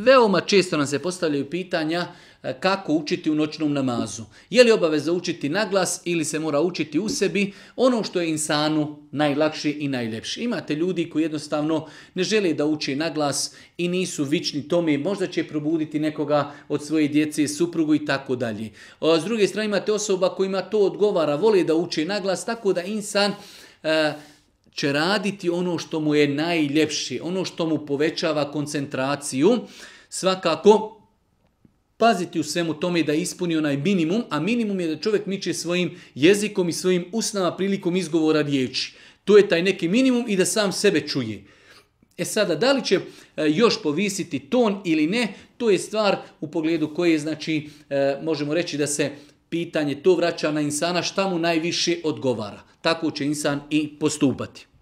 Veoma često nam se postavljaju pitanja e, kako učiti u noćnom namazu. Je li obaveza učiti na glas ili se mora učiti u sebi ono što je insanu najlakše i najljepše. Imate ljudi koji jednostavno ne žele da uče na glas i nisu vični tome, možda će probuditi nekoga od svoje djece, suprugu i tako dalje. S druge strane imate osoba kojima to odgovara, vole da uči na glas, tako da insan e, će raditi ono što mu je najljepši, ono što mu povećava koncentraciju, svakako paziti u svemu tome da ispuni onaj minimum, a minimum je da čovjek miče svojim jezikom i svojim usnama prilikom izgovora riječi. To je taj neki minimum i da sam sebe čuje. E sada, da li će e, još povisiti ton ili ne, to je stvar u pogledu koje znači, e, možemo reći da se pitanje to vraća na insana šta mu najviše odgovara. Tako će insan i postupati.